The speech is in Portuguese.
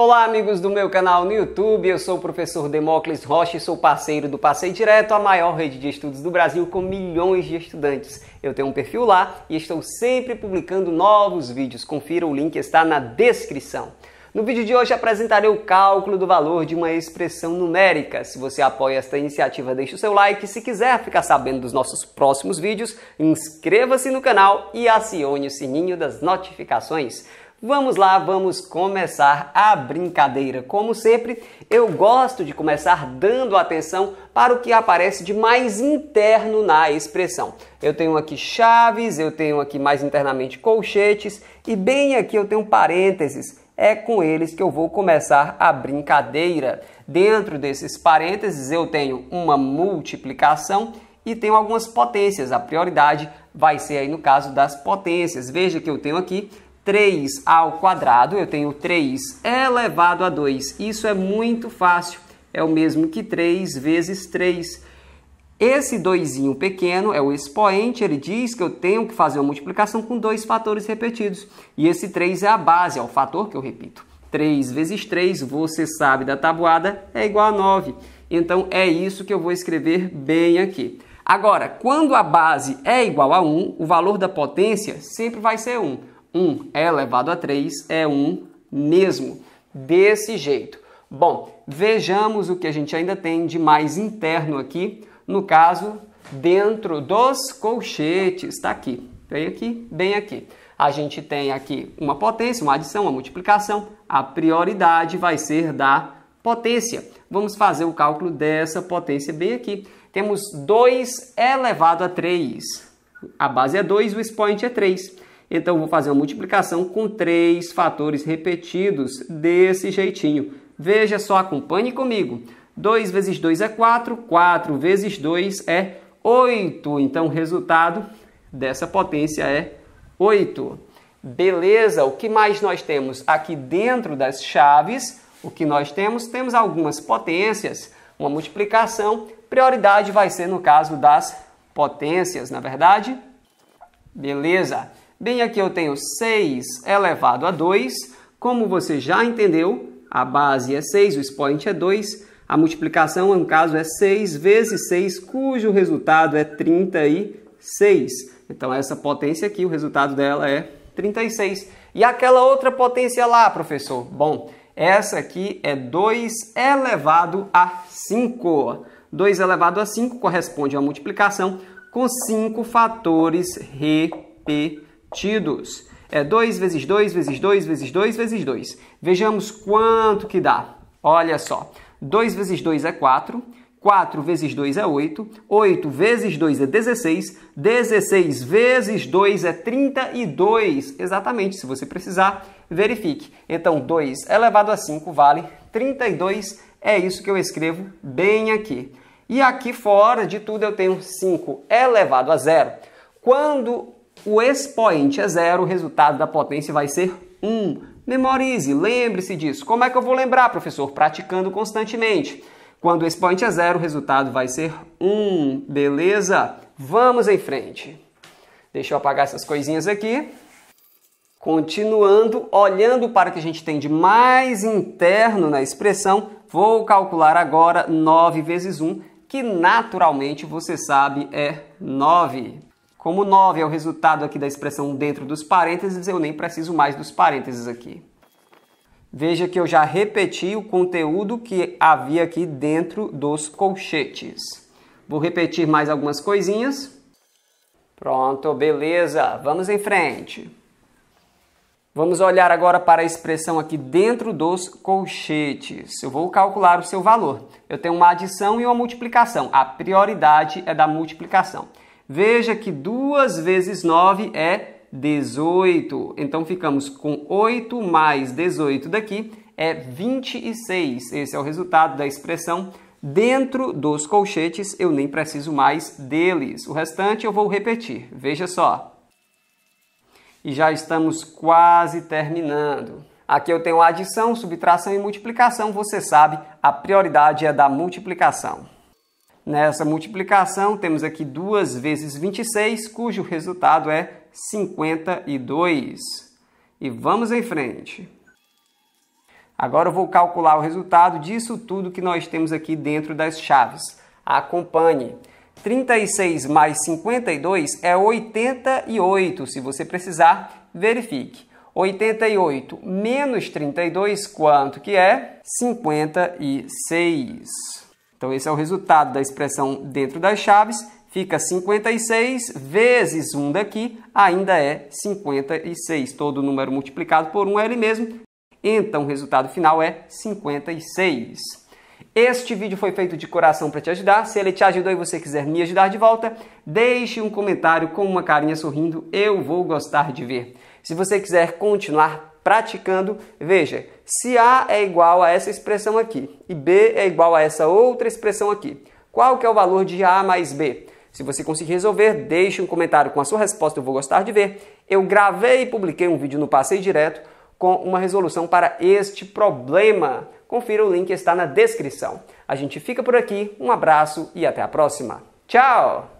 Olá, amigos do meu canal no YouTube. Eu sou o professor Demócles Rocha e sou parceiro do Passei Direto, a maior rede de estudos do Brasil com milhões de estudantes. Eu tenho um perfil lá e estou sempre publicando novos vídeos. Confira o link está na descrição. No vídeo de hoje apresentarei o cálculo do valor de uma expressão numérica. Se você apoia esta iniciativa, deixe o seu like. Se quiser ficar sabendo dos nossos próximos vídeos, inscreva-se no canal e acione o sininho das notificações. Vamos lá, vamos começar a brincadeira. Como sempre, eu gosto de começar dando atenção para o que aparece de mais interno na expressão. Eu tenho aqui chaves, eu tenho aqui mais internamente colchetes e bem aqui eu tenho parênteses. É com eles que eu vou começar a brincadeira. Dentro desses parênteses eu tenho uma multiplicação e tenho algumas potências. A prioridade vai ser aí no caso das potências. Veja que eu tenho aqui 3 ao quadrado, eu tenho 3 elevado a 2. Isso é muito fácil, é o mesmo que 3 vezes 3. Esse 2 pequeno é o expoente, ele diz que eu tenho que fazer uma multiplicação com dois fatores repetidos. E esse 3 é a base, é o fator que eu repito. 3 vezes 3, você sabe da tabuada, é igual a 9. Então é isso que eu vou escrever bem aqui. Agora, quando a base é igual a 1, o valor da potência sempre vai ser 1. 1 é elevado a 3 é 1 mesmo. Desse jeito. Bom, vejamos o que a gente ainda tem de mais interno aqui, no caso, dentro dos colchetes, está aqui, bem aqui, bem aqui. A gente tem aqui uma potência, uma adição, uma multiplicação, a prioridade vai ser da potência. Vamos fazer o cálculo dessa potência bem aqui. Temos 2 elevado a 3, a base é 2, o expoente é 3. Então, vou fazer uma multiplicação com três fatores repetidos desse jeitinho. Veja só, acompanhe comigo. 2 vezes 2 é 4, 4 vezes 2 é 8. Então, o resultado dessa potência é 8. Beleza, o que mais nós temos aqui dentro das chaves? O que nós temos? Temos algumas potências, uma multiplicação. Prioridade vai ser no caso das potências, na é verdade? Beleza. Bem, aqui eu tenho 6 elevado a 2. Como você já entendeu, a base é 6, o expoente é 2. A multiplicação, no caso, é 6 vezes 6, cujo resultado é 36. Então, essa potência aqui, o resultado dela é 36. E aquela outra potência lá, professor? Bom, essa aqui é 2 elevado a 5. 2 elevado a 5 corresponde a uma multiplicação com 5 fatores repetidos tidos. É 2 vezes 2 vezes 2 vezes 2 vezes 2. Vejamos quanto que dá. Olha só. 2 vezes 2 é 4. 4 vezes 2 é 8, 8 vezes 2 é 16, 16 vezes 2 é 32. Exatamente, se você precisar, verifique. Então, 2 é elevado a 5 vale 32. É isso que eu escrevo bem aqui. E aqui fora de tudo eu tenho 5 elevado a zero. Quando o expoente é zero, o resultado da potência vai ser 1. Memorize, lembre-se disso. Como é que eu vou lembrar, professor? Praticando constantemente. Quando o expoente é zero, o resultado vai ser 1. Beleza? Vamos em frente. Deixa eu apagar essas coisinhas aqui. Continuando, olhando para o que a gente tem de mais interno na expressão, vou calcular agora 9 vezes 1, que naturalmente você sabe é 9. Como 9 é o resultado aqui da expressão dentro dos parênteses, eu nem preciso mais dos parênteses aqui. Veja que eu já repeti o conteúdo que havia aqui dentro dos colchetes. Vou repetir mais algumas coisinhas. Pronto, beleza. Vamos em frente. Vamos olhar agora para a expressão aqui dentro dos colchetes. Eu vou calcular o seu valor. Eu tenho uma adição e uma multiplicação. A prioridade é da multiplicação. Veja que 2 vezes 9 é 18. Então ficamos com 8 mais 18 daqui é 26. Esse é o resultado da expressão dentro dos colchetes, eu nem preciso mais deles. O restante eu vou repetir. Veja só. E já estamos quase terminando. Aqui eu tenho adição, subtração e multiplicação. Você sabe, a prioridade é da multiplicação. Nessa multiplicação, temos aqui 2 vezes 26, cujo resultado é 52. E vamos em frente. Agora eu vou calcular o resultado disso tudo que nós temos aqui dentro das chaves. Acompanhe. 36 mais 52 é 88. Se você precisar, verifique. 88 menos 32, quanto que é? 56. Então, esse é o resultado da expressão dentro das chaves. Fica 56 vezes 1 daqui, ainda é 56. Todo número multiplicado por 1 é ele mesmo. Então, o resultado final é 56. Este vídeo foi feito de coração para te ajudar. Se ele te ajudou e você quiser me ajudar de volta, deixe um comentário com uma carinha sorrindo. Eu vou gostar de ver. Se você quiser continuar praticando, veja, se A é igual a essa expressão aqui e B é igual a essa outra expressão aqui, qual que é o valor de A mais B? Se você conseguir resolver, deixe um comentário com a sua resposta, eu vou gostar de ver. Eu gravei e publiquei um vídeo no Passeio Direto com uma resolução para este problema. Confira o link está na descrição. A gente fica por aqui, um abraço e até a próxima. Tchau!